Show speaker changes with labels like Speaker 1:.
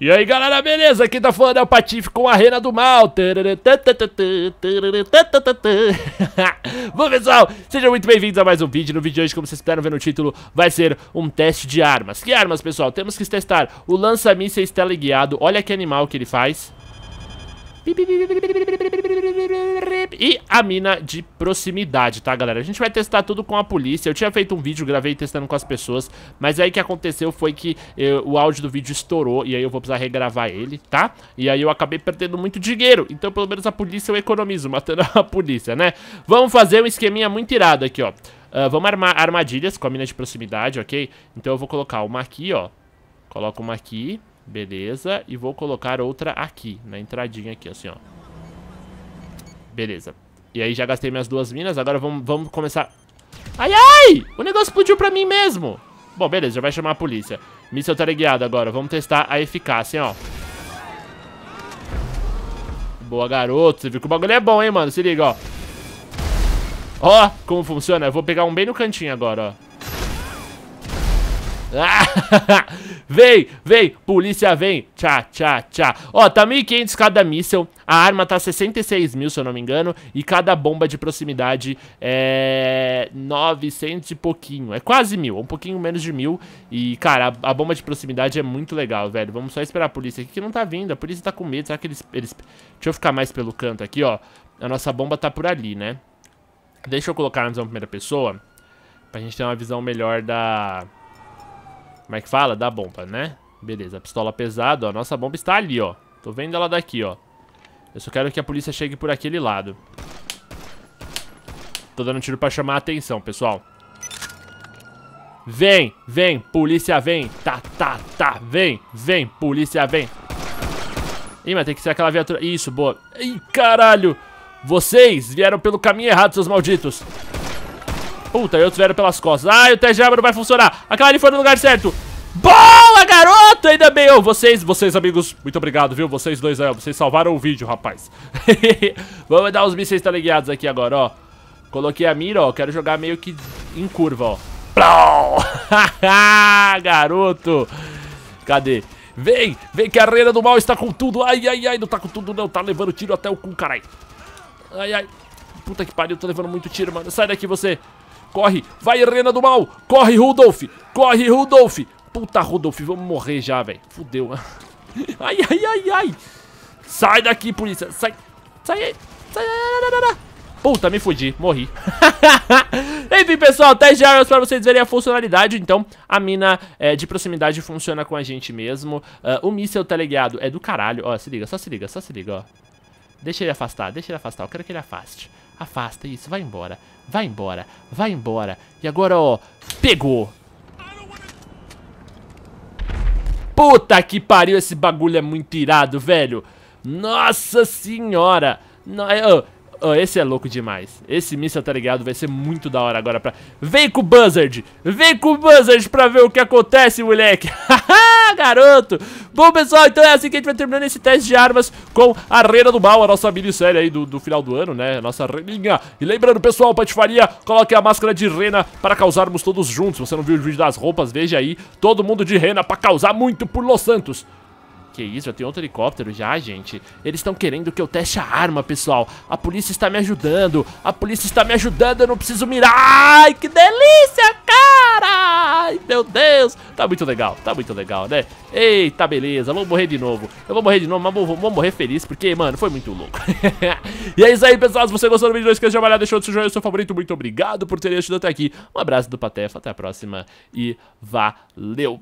Speaker 1: E aí galera, beleza? Aqui tá falando é o Patife com a Arena do Mal Bom pessoal, sejam muito bem-vindos a mais um vídeo No vídeo de hoje, como vocês puderam ver no título, vai ser um teste de armas Que armas, pessoal? Temos que testar o lança-mísseis teleguiado Olha que animal que ele faz e a mina de proximidade, tá, galera? A gente vai testar tudo com a polícia. Eu tinha feito um vídeo, gravei testando com as pessoas. Mas aí o que aconteceu foi que eu, eh, o áudio do vídeo estourou. E aí eu vou precisar regravar ele, tá? E aí eu acabei perdendo muito dinheiro. Então pelo menos a polícia eu economizo, matando a polícia, né? Vamos fazer um esqueminha muito irado aqui, ó. Uh, vamos armar armadilhas com a mina de proximidade, ok? Então eu vou colocar uma aqui, ó. Coloco uma aqui. Beleza, e vou colocar outra aqui, na entradinha aqui, assim, ó. Beleza. E aí já gastei minhas duas minas, agora vamos, vamos começar... Ai, ai! O negócio explodiu pra mim mesmo! Bom, beleza, já vai chamar a polícia. Míssel teleguiado tá agora, vamos testar a eficácia, ó. Boa, garoto. Você viu que o bagulho é bom, hein, mano? Se liga, ó. Ó, como funciona. Eu vou pegar um bem no cantinho agora, ó. vem, vem, polícia vem. Tchá, tchá, tchá. Ó, tá 1.500 cada míssel. A arma tá 66 mil, se eu não me engano. E cada bomba de proximidade é 900 e pouquinho. É quase mil, um pouquinho menos de mil. E, cara, a, a bomba de proximidade é muito legal, velho. Vamos só esperar a polícia aqui que não tá vindo. A polícia tá com medo. Será que eles... eles... Deixa eu ficar mais pelo canto aqui, ó. A nossa bomba tá por ali, né? Deixa eu colocar na visão primeira pessoa. Pra gente ter uma visão melhor da como é que fala? Da bomba, né? Beleza, pistola pesada, ó. Nossa bomba está ali, ó. Tô vendo ela daqui, ó. Eu só quero que a polícia chegue por aquele lado. Tô dando um tiro pra chamar a atenção, pessoal. Vem, vem, polícia vem. Tá, tá, tá. Vem, vem, polícia vem. Ih, mas tem que ser aquela viatura. Isso, boa. Ih, caralho. Vocês vieram pelo caminho errado, seus malditos. Puta, e outros vieram pelas costas. Ai, o teste de arma não vai funcionar. Aquela ali foi no lugar certo. Bola, garoto! Ainda bem, oh, vocês, vocês, amigos, muito obrigado, viu? Vocês dois aí, vocês salvaram o vídeo, rapaz. Vamos dar uns mísseis teleguiados aqui agora, ó. Coloquei a mira, ó, quero jogar meio que em curva, ó. garoto! Cadê? Vem, vem que a arena do Mal está com tudo. Ai, ai, ai, não tá com tudo não, tá levando tiro até o cu, caralho. Ai, ai. Puta que pariu, tô levando muito tiro, mano. Sai daqui, você. Corre. Vai, Rena do Mal. Corre, Rudolf. Corre, Rudolf. Puta, Rudolf, vamos morrer já, velho. Fudeu. Ai, ai, ai, ai. Sai daqui, polícia. Sai. Sai aí. Sai. Puta, me fudi, morri Enfim, pessoal, teste de armas pra vocês verem a funcionalidade Então, a mina é, de proximidade funciona com a gente mesmo uh, O míssel teleguiado é do caralho Ó, se liga, só se liga, só se liga, ó Deixa ele afastar, deixa ele afastar Eu quero que ele afaste Afasta, isso, vai embora. Vai embora, vai embora. E agora, ó, pegou. Puta que pariu, esse bagulho é muito irado, velho. Nossa senhora. Não, eu, Oh, esse é louco demais. Esse míssil, tá ligado? Vai ser muito da hora agora pra... Vem com o Buzzard! Vem com o Buzzard pra ver o que acontece, moleque! Haha, garoto! Bom, pessoal, então é assim que a gente vai terminando esse teste de armas com a Reina do Mal, a nossa minissérie aí do, do final do ano, né? A nossa reninha. E lembrando, pessoal, patifaria, coloque a máscara de rena para causarmos todos juntos. Se você não viu o vídeo das roupas, veja aí. Todo mundo de rena para causar muito por Los Santos. Que isso, já tem outro helicóptero já, gente. Eles estão querendo que eu teste a arma, pessoal. A polícia está me ajudando. A polícia está me ajudando, eu não preciso mirar. Ai, que delícia, Carai, meu Deus. Tá muito legal, tá muito legal, né? Eita, beleza, vou morrer de novo. Eu vou morrer de novo, mas vou, vou morrer feliz, porque, mano, foi muito louco. e é isso aí, pessoal. Se você gostou do vídeo, não esqueça de avaliar, deixou o seu joinha, seu favorito. Muito obrigado por ter assistido até aqui. Um abraço do Patefa, até a próxima e valeu!